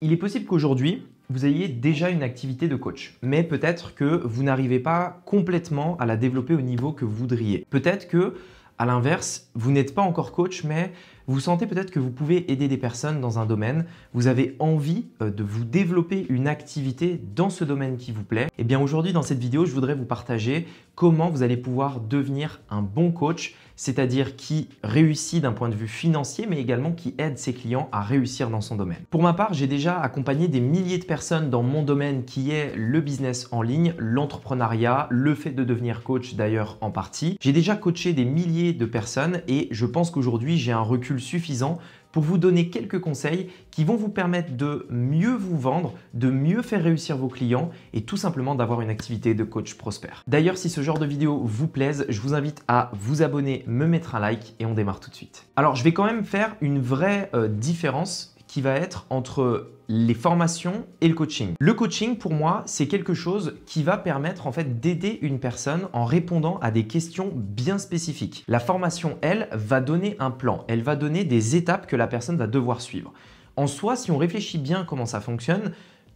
Il est possible qu'aujourd'hui, vous ayez déjà une activité de coach, mais peut-être que vous n'arrivez pas complètement à la développer au niveau que vous voudriez. Peut-être que, à l'inverse, vous n'êtes pas encore coach, mais vous sentez peut-être que vous pouvez aider des personnes dans un domaine, vous avez envie euh, de vous développer une activité dans ce domaine qui vous plaît. Et eh bien aujourd'hui dans cette vidéo, je voudrais vous partager comment vous allez pouvoir devenir un bon coach, c'est-à-dire qui réussit d'un point de vue financier, mais également qui aide ses clients à réussir dans son domaine. Pour ma part, j'ai déjà accompagné des milliers de personnes dans mon domaine qui est le business en ligne, l'entrepreneuriat, le fait de devenir coach d'ailleurs en partie. J'ai déjà coaché des milliers de personnes et je pense qu'aujourd'hui j'ai un recul suffisant pour vous donner quelques conseils qui vont vous permettre de mieux vous vendre, de mieux faire réussir vos clients et tout simplement d'avoir une activité de coach prospère. D'ailleurs, si ce genre de vidéo vous plaise, je vous invite à vous abonner, me mettre un like et on démarre tout de suite. Alors, je vais quand même faire une vraie euh, différence qui va être entre les formations et le coaching. Le coaching, pour moi, c'est quelque chose qui va permettre en fait d'aider une personne en répondant à des questions bien spécifiques. La formation, elle, va donner un plan, elle va donner des étapes que la personne va devoir suivre. En soi, si on réfléchit bien comment ça fonctionne,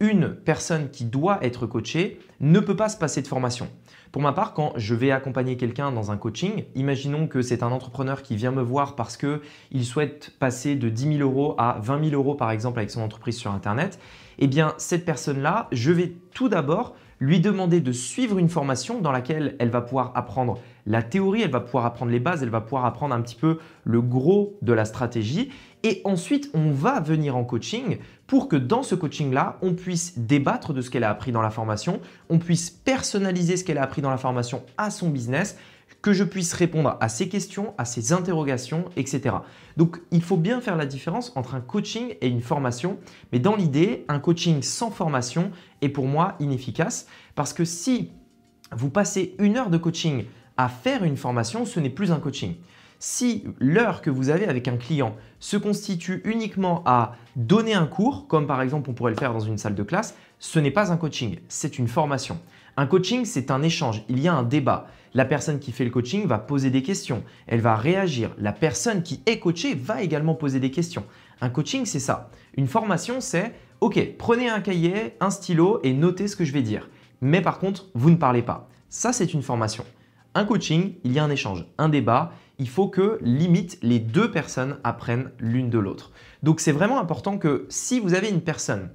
une personne qui doit être coachée ne peut pas se passer de formation. Pour ma part, quand je vais accompagner quelqu'un dans un coaching, imaginons que c'est un entrepreneur qui vient me voir parce qu'il souhaite passer de 10 000 euros à 20 000 euros par exemple avec son entreprise sur Internet, eh bien cette personne-là, je vais tout d'abord lui demander de suivre une formation dans laquelle elle va pouvoir apprendre la théorie, elle va pouvoir apprendre les bases, elle va pouvoir apprendre un petit peu le gros de la stratégie. Et ensuite, on va venir en coaching pour que dans ce coaching-là, on puisse débattre de ce qu'elle a appris dans la formation, on puisse personnaliser ce qu'elle a appris dans la formation à son business, que je puisse répondre à ses questions, à ses interrogations, etc. Donc il faut bien faire la différence entre un coaching et une formation, mais dans l'idée, un coaching sans formation est pour moi inefficace, parce que si vous passez une heure de coaching à faire une formation, ce n'est plus un coaching. Si l'heure que vous avez avec un client se constitue uniquement à donner un cours, comme par exemple on pourrait le faire dans une salle de classe, ce n'est pas un coaching, c'est une formation. Un coaching, c'est un échange, il y a un débat. La personne qui fait le coaching va poser des questions, elle va réagir. La personne qui est coachée va également poser des questions. Un coaching, c'est ça. Une formation, c'est OK, prenez un cahier, un stylo et notez ce que je vais dire. Mais par contre, vous ne parlez pas. Ça, c'est une formation un coaching, il y a un échange, un débat. Il faut que limite les deux personnes apprennent l'une de l'autre. Donc c'est vraiment important que si vous avez une personne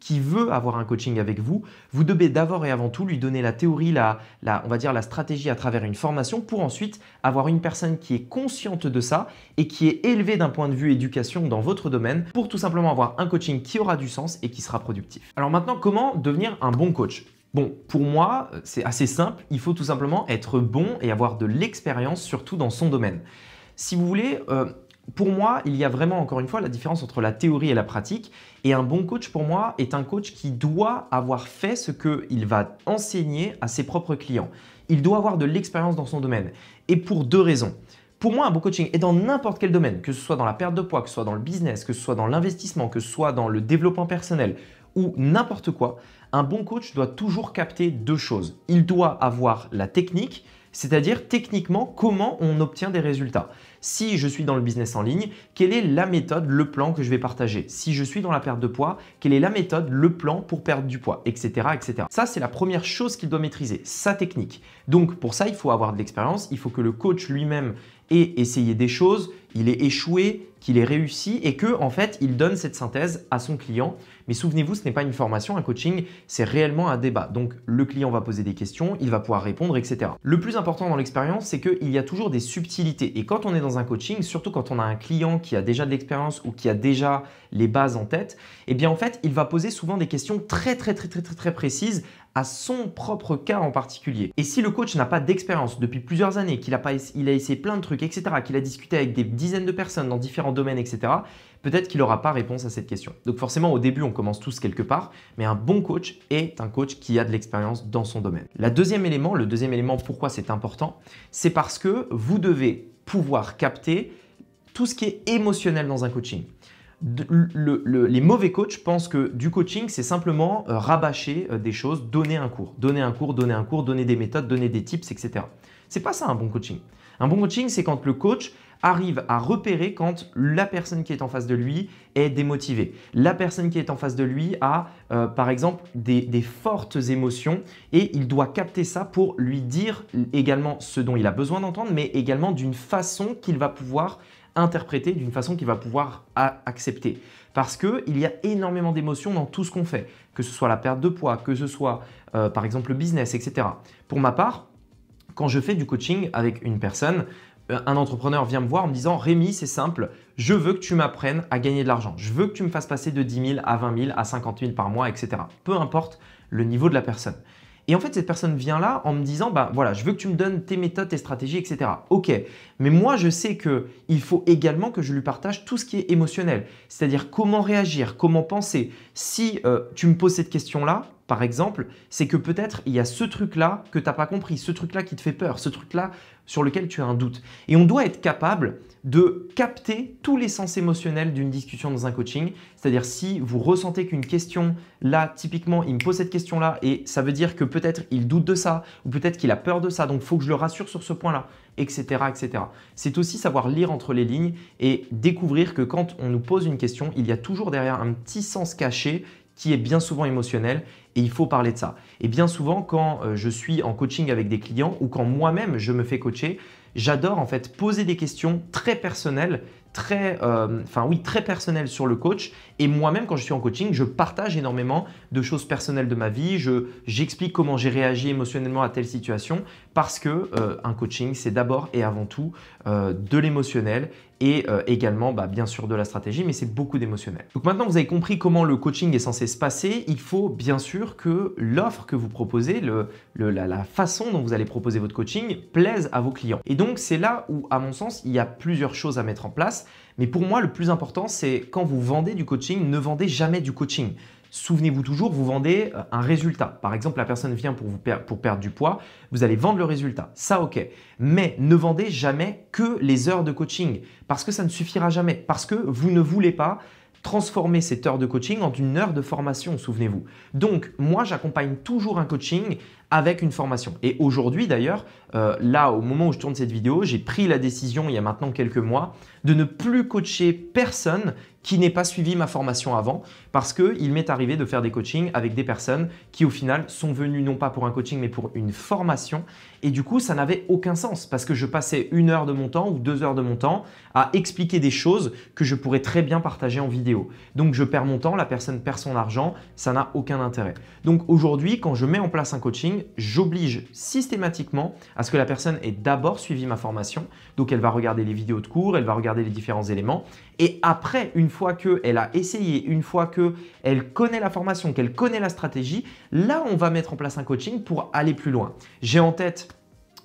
qui veut avoir un coaching avec vous, vous devez d'abord et avant tout lui donner la théorie, la, la, on va dire la stratégie à travers une formation pour ensuite avoir une personne qui est consciente de ça et qui est élevée d'un point de vue éducation dans votre domaine pour tout simplement avoir un coaching qui aura du sens et qui sera productif. Alors maintenant, comment devenir un bon coach Bon, pour moi, c'est assez simple, il faut tout simplement être bon et avoir de l'expérience, surtout dans son domaine. Si vous voulez, euh, pour moi, il y a vraiment, encore une fois, la différence entre la théorie et la pratique. Et un bon coach, pour moi, est un coach qui doit avoir fait ce qu'il va enseigner à ses propres clients. Il doit avoir de l'expérience dans son domaine. Et pour deux raisons. Pour moi, un bon coaching est dans n'importe quel domaine, que ce soit dans la perte de poids, que ce soit dans le business, que ce soit dans l'investissement, que ce soit dans le développement personnel, ou n'importe quoi, un bon coach doit toujours capter deux choses. Il doit avoir la technique, c'est-à-dire techniquement comment on obtient des résultats. Si je suis dans le business en ligne, quelle est la méthode, le plan que je vais partager Si je suis dans la perte de poids, quelle est la méthode, le plan pour perdre du poids, etc. etc. Ça, c'est la première chose qu'il doit maîtriser, sa technique. Donc pour ça, il faut avoir de l'expérience, il faut que le coach lui-même et essayer des choses, il est échoué, qu'il ait réussi et que en fait, il donne cette synthèse à son client. Mais souvenez-vous, ce n'est pas une formation, un coaching, c'est réellement un débat. Donc le client va poser des questions, il va pouvoir répondre, etc. Le plus important dans l'expérience, c'est qu'il y a toujours des subtilités. Et quand on est dans un coaching, surtout quand on a un client qui a déjà de l'expérience ou qui a déjà les bases en tête, eh bien en fait, il va poser souvent des questions très très très très très, très précises à son propre cas en particulier. Et si le coach n'a pas d'expérience depuis plusieurs années, qu'il a, il essayé plein de trucs, etc., qu'il a discuté avec des dizaines de personnes dans différents domaines, etc., peut-être qu'il n'aura pas réponse à cette question. Donc forcément, au début, on commence tous quelque part, mais un bon coach est un coach qui a de l'expérience dans son domaine. La deuxième élément, le deuxième élément pourquoi c'est important, c'est parce que vous devez pouvoir capter tout ce qui est émotionnel dans un coaching les mauvais coachs pensent que du coaching, c'est simplement euh, rabâcher euh, des choses, donner un cours, donner un cours, donner un cours, donner des méthodes, donner des tips, etc. C'est pas ça un bon coaching. Un bon coaching, c'est quand le coach arrive à repérer quand la personne qui est en face de lui est démotivée. La personne qui est en face de lui a, euh, par exemple, des, fortes émotions et il doit capter ça pour lui dire également ce dont il a besoin d'entendre, mais également d'une façon qu'il va pouvoir interpréter d'une façon qu'il va pouvoir accepter. Parce qu'il y a énormément d'émotions dans tout ce qu'on fait, que ce soit la perte de poids, que ce soit euh, par exemple le business, etc. Pour ma part, quand je fais du coaching avec une personne, euh, un entrepreneur vient me voir en me disant Rémi, c'est simple, je veux que tu m'apprennes à gagner de l'argent. Je veux que tu me fasses passer de 10 000 à 20 000 à 50 000 par mois, etc. Peu importe le niveau de la personne. Et en fait, cette personne vient là en me disant, bah voilà, je veux que tu me donnes tes méthodes, tes stratégies, etc. Ok, mais moi, je sais que il faut également que je lui partage tout ce qui est émotionnel, c'est-à-dire comment réagir, comment penser. Si euh, tu me poses cette question là, par exemple, c'est que peut-être il y a ce truc-là que tu n'as pas compris, ce truc-là qui te fait peur, ce truc-là sur lequel tu as un doute. Et on doit être capable de capter tous les sens émotionnels d'une discussion dans un coaching. C'est-à-dire si vous ressentez qu'une question, là, typiquement, il me pose cette question-là et ça veut dire que peut-être il doute de ça ou peut-être qu'il a peur de ça, donc il faut que je le rassure sur ce point-là, etc. etc. C'est aussi savoir lire entre les lignes et découvrir que quand on nous pose une question, il y a toujours derrière un petit sens caché qui est bien souvent émotionnel et il faut parler de ça. Et bien souvent, quand euh, je suis en coaching avec des clients ou quand moi-même je me fais coacher, j'adore en fait poser des questions très personnelles, très, euh, enfin oui, très personnelles sur le coach. Et moi-même, quand je suis en coaching, je partage énormément de choses personnelles de ma vie. j'explique comment j'ai réagi émotionnellement à telle situation parce que euh, un coaching, c'est d'abord et avant tout de l'émotionnel et euh, également bah, bien sûr de la stratégie, mais c'est beaucoup d'émotionnel. Donc maintenant que vous avez compris comment le coaching est censé se passer, il faut bien sûr que l'offre que vous proposez, la façon dont vous allez proposer votre coaching plaise à vos clients. Et donc c'est là où à mon sens il y a plusieurs choses à mettre en place, mais pour moi le plus important c'est quand vous vendez du coaching, ne vendez jamais du coaching. Souvenez-vous toujours, vous vendez euh, un résultat. Par exemple, la personne vient pour, vous perdre du poids, vous allez vendre le résultat. Ça, ok. Mais ne vendez jamais que les heures de coaching parce que ça ne suffira jamais, parce que vous ne voulez pas transformer cette heure de coaching en une heure de formation, souvenez-vous. Donc, moi, j'accompagne toujours un coaching avec une formation. Et aujourd'hui d'ailleurs, euh, là au moment où je tourne cette vidéo, j'ai pris la décision il y a maintenant quelques mois de ne plus coacher personne qui n'ait pas suivi ma formation avant parce qu'il m'est arrivé de faire des coachings avec des personnes qui au final sont venues non pas pour un coaching mais pour une formation et du coup ça n'avait aucun sens parce que je passais une heure de mon temps ou deux heures de mon temps à expliquer des choses que je pourrais très bien partager en vidéo. Donc je perds mon temps, la personne perd son argent, ça n'a aucun intérêt. Donc aujourd'hui quand je mets en place un coaching, j'oblige systématiquement à ce que la personne ait d'abord suivi ma formation. Donc elle va regarder les vidéos de cours, elle va regarder les différents éléments. Et après, une fois qu'elle a essayé, une fois qu'elle connaît la formation, qu'elle connaît la stratégie, là, on va mettre en place un coaching pour aller plus loin. J'ai en tête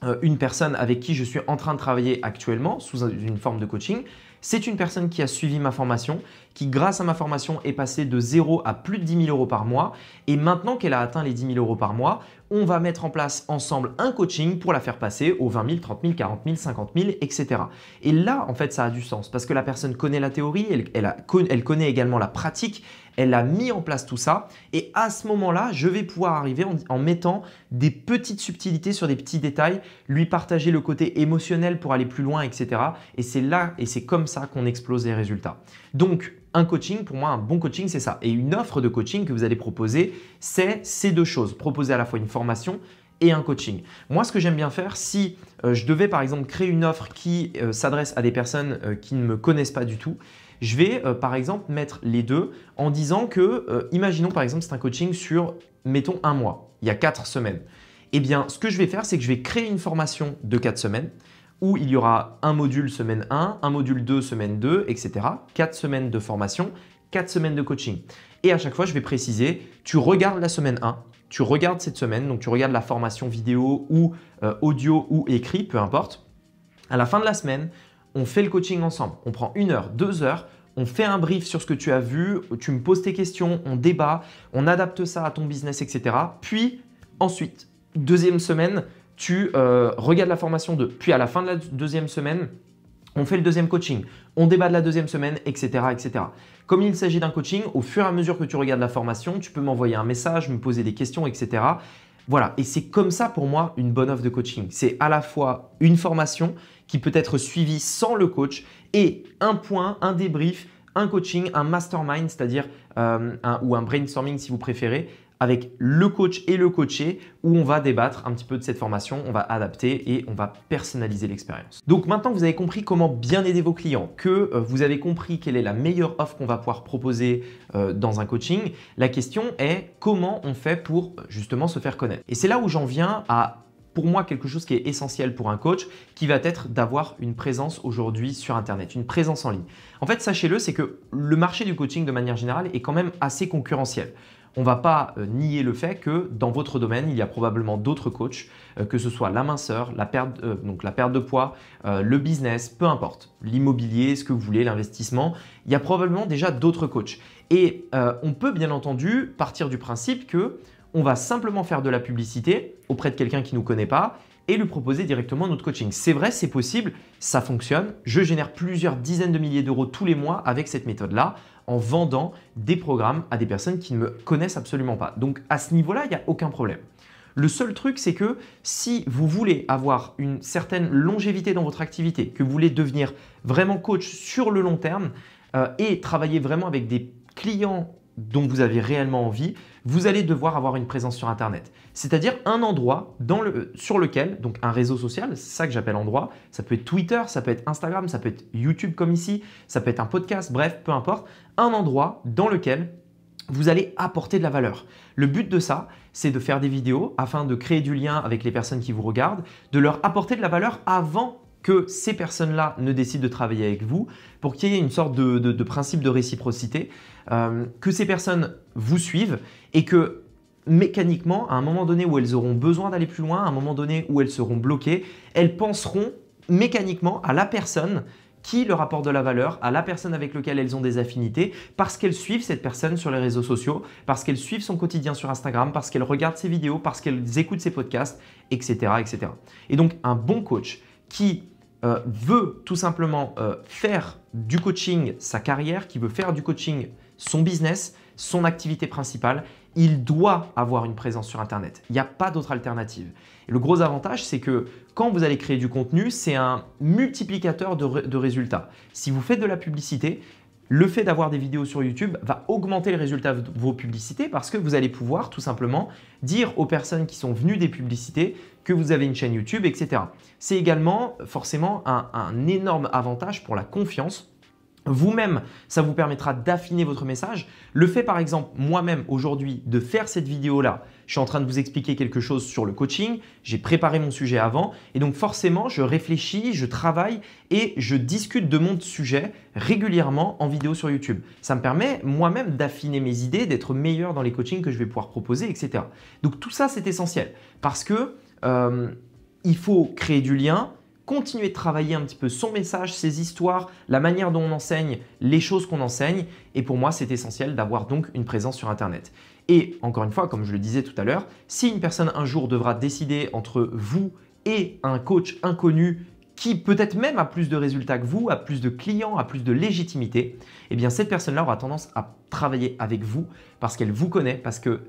euh, une personne avec qui je suis en train de travailler actuellement sous une forme de coaching c'est une personne qui a suivi ma formation, qui grâce à ma formation est passée de 0 à plus de 10 000 euros par mois. Et maintenant qu'elle a atteint les 10 000 euros par mois, on va mettre en place ensemble un coaching pour la faire passer aux 20 000, 30 000, 40 000, 50 000, etc. Et là, en fait, ça a du sens parce que la personne connaît la théorie, elle, connaît également la pratique, elle a mis en place tout ça. Et à ce moment-là, je vais pouvoir arriver en, mettant des petites subtilités sur des petits détails, lui partager le côté émotionnel pour aller plus loin, etc. Et c'est là et c'est comme ça qu'on explose les résultats. Donc, un coaching, pour moi, un bon coaching, c'est ça. Et une offre de coaching que vous allez proposer, c'est ces deux choses. Proposer à la fois une formation et un coaching. Moi, ce que j'aime bien faire, si euh, je devais par exemple créer une offre qui euh, s'adresse à des personnes euh, qui ne me connaissent pas du tout, je vais euh, par exemple mettre les deux en disant que, euh, imaginons par exemple, c'est un coaching sur, mettons, un mois, il y a quatre semaines. Eh bien, ce que je vais faire, c'est que je vais créer une formation de quatre semaines où il y aura un module semaine 1, un module 2 semaine 2, etc. Quatre semaines de formation, quatre semaines de coaching. Et à chaque fois, je vais préciser, tu regardes la semaine 1, tu regardes cette semaine, donc tu regardes la formation vidéo ou euh, audio ou écrit, peu importe. À la fin de la semaine, on fait le coaching ensemble. On prend une heure, deux heures, on fait un brief sur ce que tu as vu, tu me poses tes questions, on débat, on adapte ça à ton business, etc. Puis ensuite, deuxième semaine, tu euh, regardes la formation 2. Puis à la fin de la deuxième semaine, on fait le deuxième coaching, on débat de la deuxième semaine, etc. etc. Comme il s'agit d'un coaching, au fur et à mesure que tu regardes la formation, tu peux m'envoyer un message, me poser des questions, etc. Voilà, et c'est comme ça pour moi une bonne offre de coaching. C'est à la fois une formation qui peut être suivie sans le coach et un point, un débrief, un coaching, un mastermind, c'est-à-dire euh, ou un brainstorming si vous préférez, avec le coach et le coaché où on va débattre un petit peu de cette formation, on va adapter et on va personnaliser l'expérience. Donc maintenant que vous avez compris comment bien aider vos clients, que euh, vous avez compris quelle est la meilleure offre qu'on va pouvoir proposer euh, dans un coaching, la question est comment on fait pour euh, justement se faire connaître. Et c'est là où j'en viens à pour moi quelque chose qui est essentiel pour un coach, qui va être d'avoir une présence aujourd'hui sur Internet, une présence en ligne. En fait, sachez-le, c'est que le marché du coaching de manière générale est quand même assez concurrentiel on ne va pas euh, nier le fait que dans votre domaine, il y a probablement d'autres coachs, euh, que ce soit la minceur, la perte, euh, donc la perte de poids, le business, peu importe, l'immobilier, ce que vous voulez, l'investissement, il y a probablement déjà d'autres coachs. Et on peut bien entendu partir du principe que on va simplement faire de la publicité auprès de quelqu'un qui ne nous connaît pas et lui proposer directement notre coaching. C'est vrai, c'est possible, ça fonctionne. Je génère plusieurs dizaines de milliers d'euros tous les mois avec cette méthode-là en vendant des programmes à des personnes qui ne me connaissent absolument pas. Donc à ce niveau-là, il n'y a aucun problème. Le seul truc, c'est que si vous voulez avoir une certaine longévité dans votre activité, que vous voulez devenir vraiment coach sur le long terme euh, et travailler vraiment avec des clients dont vous avez réellement envie, vous allez devoir avoir une présence sur Internet. C'est-à-dire un endroit euh, sur lequel, donc un réseau social, c'est ça que j'appelle endroit, ça peut être Twitter, ça peut être Instagram, ça peut être YouTube comme ici, ça peut être un podcast, bref, peu importe, un endroit dans lequel vous allez apporter de la valeur. Le but de ça, c'est de faire des vidéos afin de créer du lien avec les personnes qui vous regardent, de leur apporter de la valeur avant que ces personnes-là ne décident de travailler avec vous, pour qu'il y ait une sorte de principe de réciprocité. Euh, que ces personnes vous suivent et que mécaniquement, à un moment donné où elles auront besoin d'aller plus loin, à un moment donné où elles seront bloquées, elles penseront mécaniquement à la personne qui leur apporte de la valeur, à la personne avec laquelle elles ont des affinités, parce qu'elles suivent cette personne sur les réseaux sociaux, parce qu'elles suivent son quotidien sur Instagram, parce qu'elles regardent ses vidéos, parce qu'elles écoutent ses podcasts, etc., etc. Et donc un bon coach qui euh, veut tout simplement euh, faire du coaching sa carrière, qui veut faire du coaching son business, son activité principale, il doit avoir une présence sur Internet. Il n'y a pas d'autre alternative. le gros avantage, c'est que quand vous allez créer du contenu, c'est un multiplicateur de, résultats. Si vous faites de la publicité, le fait d'avoir des vidéos sur YouTube va augmenter les résultats de vos publicités parce que vous allez pouvoir tout simplement dire aux personnes qui sont venues des publicités que vous avez une chaîne YouTube, etc. C'est également forcément un énorme avantage pour la confiance vous-même, ça vous permettra d'affiner votre message. Le fait par exemple, moi-même aujourd'hui, de faire cette vidéo-là, je suis en train de vous expliquer quelque chose sur le coaching, j'ai préparé mon sujet avant, et donc forcément, je réfléchis, je travaille et je discute de mon sujet régulièrement en vidéo sur YouTube. Ça me permet moi-même d'affiner mes idées, d'être meilleur dans les coachings que je vais pouvoir proposer, etc. Donc tout ça, c'est essentiel, parce que euh, il faut créer du lien, continuer de travailler un petit peu son message, ses histoires, la manière dont on enseigne, les choses qu'on enseigne. Et pour moi, c'est essentiel d'avoir donc une présence sur Internet. Et encore une fois, comme je le disais tout à l'heure, si une personne un jour devra décider entre vous et un coach inconnu qui peut-être même a plus de résultats que vous, a plus de clients, a plus de légitimité, eh bien cette personne-là aura tendance à travailler avec vous parce qu'elle vous connaît, parce que,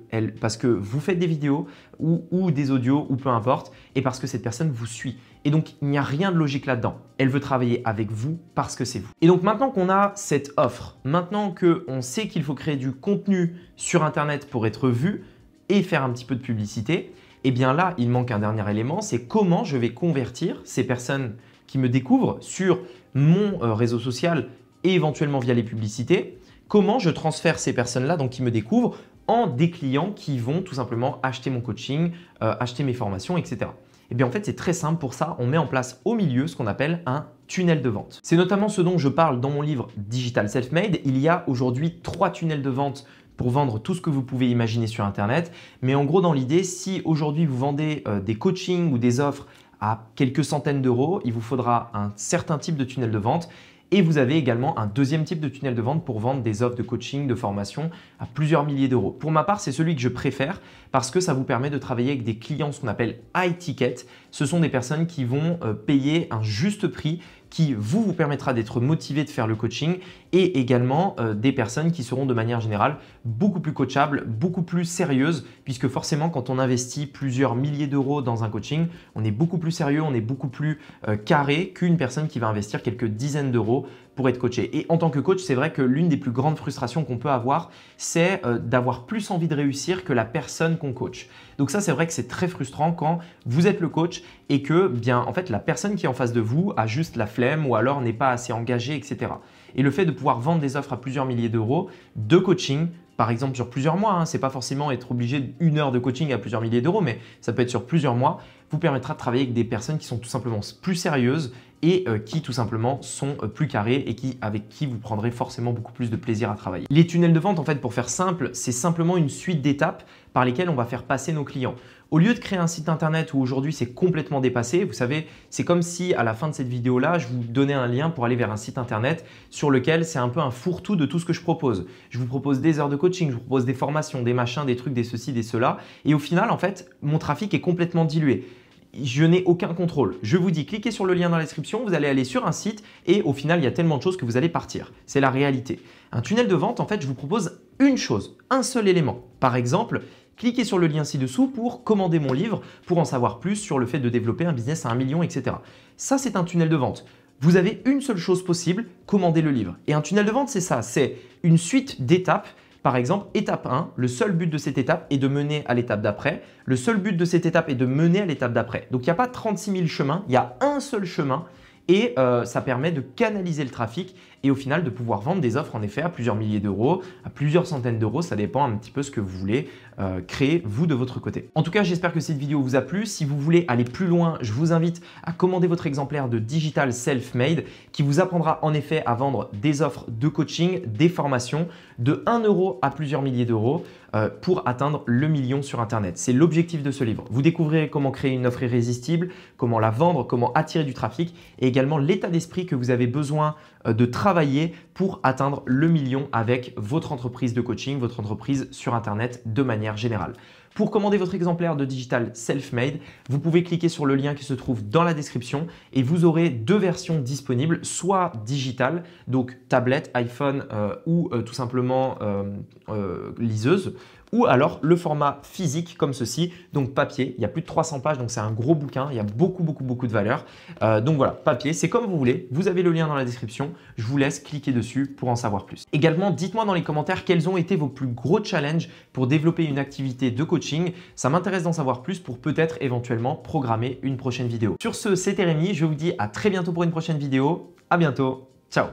parce que vous faites des vidéos ou, ou des audios ou peu importe, et parce que cette personne vous suit. Et donc il n'y a rien de logique là-dedans. Elle veut travailler avec vous parce que c'est vous. Et donc maintenant qu'on a cette offre, maintenant qu'on sait qu'il faut créer du contenu sur Internet pour être vu et faire un petit peu de publicité, et eh bien là, il manque un dernier élément, c'est comment je vais convertir ces personnes qui me découvrent sur mon euh, réseau social et éventuellement via les publicités, comment je transfère ces personnes-là, donc qui me découvrent, en des clients qui vont tout simplement acheter mon coaching, euh, acheter mes formations, etc. Et eh bien en fait, c'est très simple pour ça, on met en place au milieu ce qu'on appelle un tunnel de vente. C'est notamment ce dont je parle dans mon livre Digital Self-Made. Il y a aujourd'hui trois tunnels de vente pour vendre tout ce que vous pouvez imaginer sur Internet. Mais en gros, dans l'idée, si aujourd'hui vous vendez euh, des coachings ou des offres à quelques centaines d'euros, il vous faudra un certain type de tunnel de vente et vous avez également un deuxième type de tunnel de vente pour vendre des offres de coaching, de formation à plusieurs milliers d'euros. Pour ma part, c'est celui que je préfère parce que ça vous permet de travailler avec des clients, ce qu'on appelle high ticket. Ce sont des personnes qui vont euh, payer un juste prix qui vous vous permettra d'être motivé de faire le coaching et également euh, des personnes qui seront de manière générale beaucoup plus coachables, beaucoup plus sérieuses puisque forcément quand on investit plusieurs milliers d'euros dans un coaching, on est beaucoup plus sérieux, on est beaucoup plus euh, carré qu'une personne qui va investir quelques dizaines d'euros pour être coaché. Et en tant que coach, c'est vrai que l'une des plus grandes frustrations qu'on peut avoir, c'est euh, d'avoir plus envie de réussir que la personne qu'on coach. Donc ça, c'est vrai que c'est très frustrant quand vous êtes le coach et que, bien, en fait, la personne qui est en face de vous a juste la flemme ou alors n'est pas assez engagée, etc. Et le fait de pouvoir vendre des offres à plusieurs milliers d'euros de coaching, par exemple sur plusieurs mois, hein, c'est pas forcément être obligé d'une heure de coaching à plusieurs milliers d'euros, mais ça peut être sur plusieurs mois, vous permettra de travailler avec des personnes qui sont tout simplement plus sérieuses, et euh, qui tout simplement sont euh, plus carrés et qui avec qui vous prendrez forcément beaucoup plus de plaisir à travailler. Les tunnels de vente en fait pour faire simple, c'est simplement une suite d'étapes par lesquelles on va faire passer nos clients. Au lieu de créer un site internet où aujourd'hui c'est complètement dépassé, vous savez, c'est comme si à la fin de cette vidéo là, je vous donnais un lien pour aller vers un site internet sur lequel c'est un peu un fourre-tout de tout ce que je propose. Je vous propose des heures de coaching, je vous propose des formations, des machins, des trucs, des ceci, des cela. Et au final, en fait, mon trafic est complètement dilué je n'ai aucun contrôle. Je vous dis, cliquez sur le lien dans la description, vous allez aller sur un site et au final, il y a tellement de choses que vous allez partir. C'est la réalité. Un tunnel de vente, en fait, je vous propose une chose, un seul élément. Par exemple, cliquez sur le lien ci-dessous pour commander mon livre, pour en savoir plus sur le fait de développer un business à un million, etc. Ça, c'est un tunnel de vente. Vous avez une seule chose possible, commander le livre. Et un tunnel de vente, c'est ça, c'est une suite d'étapes par exemple, étape 1, le seul but de cette étape est de mener à l'étape d'après. Le seul but de cette étape est de mener à l'étape d'après. Donc il n'y a pas 36 000 chemins, il y a un seul chemin et euh, ça permet de canaliser le trafic et au final de pouvoir vendre des offres en effet à plusieurs milliers d'euros, à plusieurs centaines d'euros, ça dépend un petit peu ce que vous voulez euh, créer vous de votre côté. En tout cas, j'espère que cette vidéo vous a plu. Si vous voulez aller plus loin, je vous invite à commander votre exemplaire de Digital Self-Made qui vous apprendra en effet à vendre des offres de coaching, des formations de 1 euro à plusieurs milliers d'euros. Euh, pour atteindre le million sur Internet. C'est l'objectif de ce livre. Vous découvrez comment créer une offre irrésistible, comment la vendre, comment attirer du trafic et également l'état d'esprit que vous avez besoin euh, de travailler pour atteindre le million avec votre entreprise de coaching, votre entreprise sur Internet de manière générale. Pour commander votre exemplaire de Digital Self-Made, vous pouvez cliquer sur le lien qui se trouve dans la description et vous aurez deux versions disponibles, soit digital, donc tablette, iPhone euh, ou euh, tout simplement euh, liseuse, ou alors le format physique comme ceci, donc papier, il y a plus de 300 pages, donc c'est un gros bouquin, il y a beaucoup, beaucoup, beaucoup de valeur. Euh, donc voilà, papier, c'est comme vous voulez, vous avez le lien dans la description, je vous laisse cliquer dessus pour en savoir plus. Également, dites-moi dans les commentaires quels ont été vos plus gros challenges pour développer une activité de coaching, ça m'intéresse d'en savoir plus pour peut-être éventuellement programmer une prochaine vidéo. Sur ce, c'était Rémi, je vous dis à très bientôt pour une prochaine vidéo, à bientôt, ciao